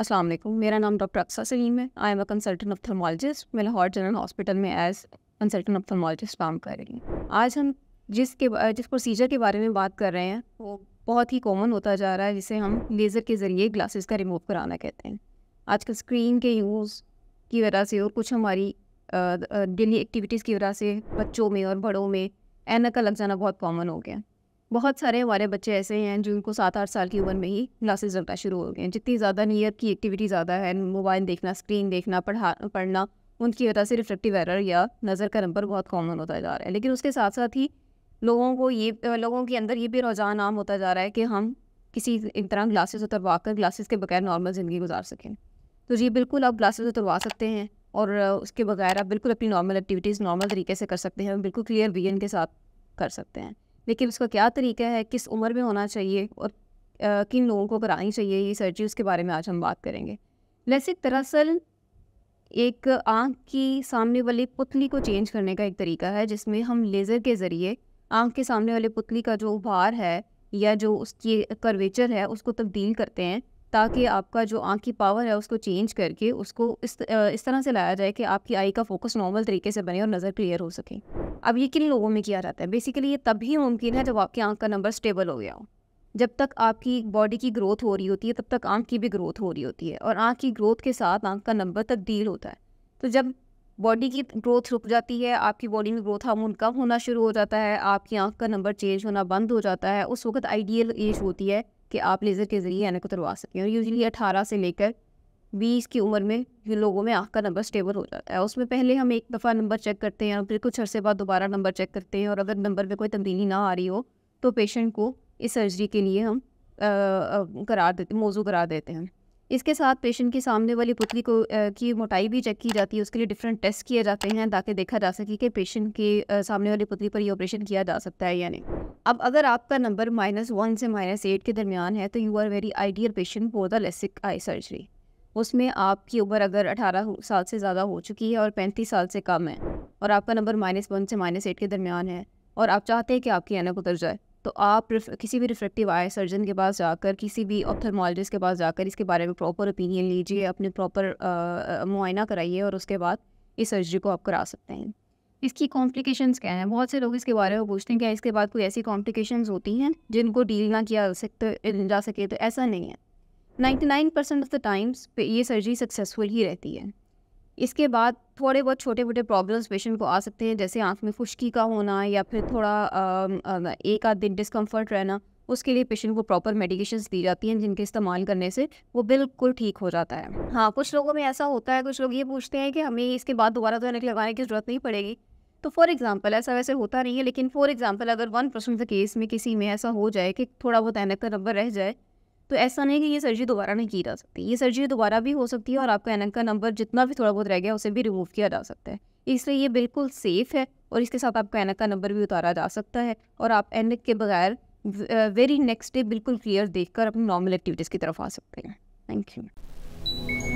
असलम मेरा नाम डॉक्टर अक्सा सलीम है I am a consultant ophthalmologist मैं लाहौर जनरल हॉस्पिटल में एज कंसल्टेंट ऑफ थर्मोलॉजिस्ट काम कर रही हूँ आज हम जिसके जिस प्रोसीजर के बारे में बात कर रहे हैं वो बहुत ही कॉमन होता जा रहा है जिसे हम लेज़र के ज़रिए ग्लासेस का रिमूव कराना कहते हैं आजकल स्क्रीन के यूज़ की वजह से और कुछ हमारी डेली एक्टिविटीज़ की वजह से बच्चों में और बड़ों में एनक का लग जाना बहुत कॉमन हो गया बहुत सारे हमारे बच्चे ऐसे हैं जिनको सात आठ साल की उम्र में ही क्लासेस लगना शुरू हो गए हैं जितनी ज़्यादा नीयर की एक्टिविटी ज़्यादा है मोबाइल देखना स्क्रीन देखना पढ़ा पढ़ना उनकी वजह से रिफ्लेक्टिव एरर या नज़र का नंबर बहुत कॉमन होता जा रहा है लेकिन उसके साथ साथ ही लोगों को ये लोगों के अंदर ये भी रुझान आम होता जा रहा है कि हम किसी एक तरह ग्लासेस उतरवा कर ग्लासेस के बगैर नॉर्मल ज़िंदगी गुजार सकें तो जी बिल्कुल आप ग्लासेस उतरवा सकते हैं और उसके बगैर आप बिल्कुल अपनी नॉर्मल एक्टिविटीज़ नॉर्मल तरीके से कर सकते हैं बिल्कुल क्लियर विजन के साथ कर सकते हैं लेकिन उसका क्या तरीका है किस उम्र में होना चाहिए और आ, किन लोगों को करानी चाहिए ये सर्जरी उसके बारे में आज हम बात करेंगे वैसे दरअसल एक आँख की सामने वाली पुतली को चेंज करने का एक तरीका है जिसमें हम लेज़र के ज़रिए आँख के सामने वाले पुतली का जो भार है या जो उसकी कर्वेचर है उसको तब्दील करते हैं ताकि आपका जो आँख की पावर है उसको चेंज करके उसको इस इस तरह से लाया जाए कि आपकी आई का फोकस नॉर्मल तरीके से बने और नज़र क्लियर हो सके अब ये किन लोगों में किया जाता है बेसिकली ये तभी मुमकिन है जब आपकी आँख का नंबर स्टेबल हो गया हो जब तक आपकी बॉडी की ग्रोथ हो रही होती है तब तक आँख की भी ग्रोथ हो रही होती है और आँख की ग्रोथ के साथ आँख का नंबर तब्दील होता है तो जब बॉडी की ग्रोथ रुक जाती है आपकी बॉडी में ग्रोथ हार्मोन कम होना शुरू हो जाता है आपकी आँख का नंबर चेंज होना बंद हो जाता है उस वक्त आइडियल एज होती है कि आप लेज़र के ज़रिए एना को सकें और यूजली अठारह से लेकर बीस की उम्र में लोगों में आँख का नंबर स्टेबल हो जाता है उसमें पहले हम एक दफ़ा नंबर चेक करते हैं और फिर कुछ अर्से बाद दोबारा नंबर चेक करते हैं और अगर नंबर में कोई तब्दीली ना आ रही हो तो पेशेंट को इस सर्जरी के लिए हम करार देते मौजू करार देते हैं इसके साथ पेशेंट के सामने वाली पुतली को आ, की मोटाई भी चेक की जाती है उसके लिए डिफरेंट टेस्ट किए जाते हैं ताकि देखा जा सके कि पेशेंट के आ, सामने वाली पुतली पर ये ऑपरेशन किया जा सकता है या नहीं अब अगर आपका नंबर माइनस वन से माइनस एट के दरमियान है तो you are very ideal patient for the LASIK eye surgery उसमें आपकी उम्र अगर अठारह साल से ज़्यादा हो चुकी है और पैंतीस साल से कम है और आपका नंबर माइनस वन से माइनस एट के दरमियान है और आप चाहते हैं कि आपकी अनक उतर जाए तो आप किसी भी रिफ्लेक्टिव आई सर्जन के पास जाकर किसी भी ऑप्थर्मोलॉजिस्ट के पास जाकर इसके बारे में प्रॉपर ओपिनियन लीजिए अपने प्रॉपर मुआयना कराइए और उसके बाद इस सर्जरी को आप करा सकते हैं इसकी कॉम्प्लिकेशंस क्या हैं बहुत से लोग इसके बारे में पूछते हैं क्या इसके बाद कोई ऐसी कॉम्प्लिकेशंस होती हैं जिनको डील ना किया सकते जा सके तो ऐसा नहीं है 99 परसेंट ऑफ द टाइम्स ये सर्जरी सक्सेसफुल ही रहती है इसके बाद थोड़े बहुत छोटे मोटे प्रॉब्लम्स पेशेंट को आ सकते हैं जैसे आँख में खुश्की का होना या फिर थोड़ा एक आध दिन डिस्कम्फर्ट रहना उसके लिए पेशेंट को प्रॉपर मेडिकेशन दी जाती हैं जिनके इस्तेमाल करने से वो बिल्कुल ठीक हो जाता है हाँ कुछ लोगों में ऐसा होता है कुछ लोग ये पूछते हैं कि हमें इसके बाद दोबारा तो एनक लगाने की ज़रूरत नहीं पड़ेगी तो फॉर एग्जांपल ऐसा वैसे होता नहीं है लेकिन फॉर एग्जांपल अगर वन परसेंट केस में किसी में ऐसा हो जाए कि थोड़ा बहुत एनक का नंबर रह जाए तो ऐसा नहीं कि ये सर्जरी दोबारा नहीं की जा सकती ये सर्जरी दोबारा भी हो सकती है और आपका एनक का नंबर जितना भी थोड़ा बहुत रह गया उसे भी रिमूव किया जा सकता है इसलिए ये बिल्कुल सेफ है और इसके साथ आपका एनक का नंबर भी उतारा जा सकता है और आप एनक के बगैर वेरी नेक्स्ट डे बिल्कुल क्लियर देखकर अपनी नॉर्मल एक्टिविटीज़ की तरफ आ सकते हैं थैंक यू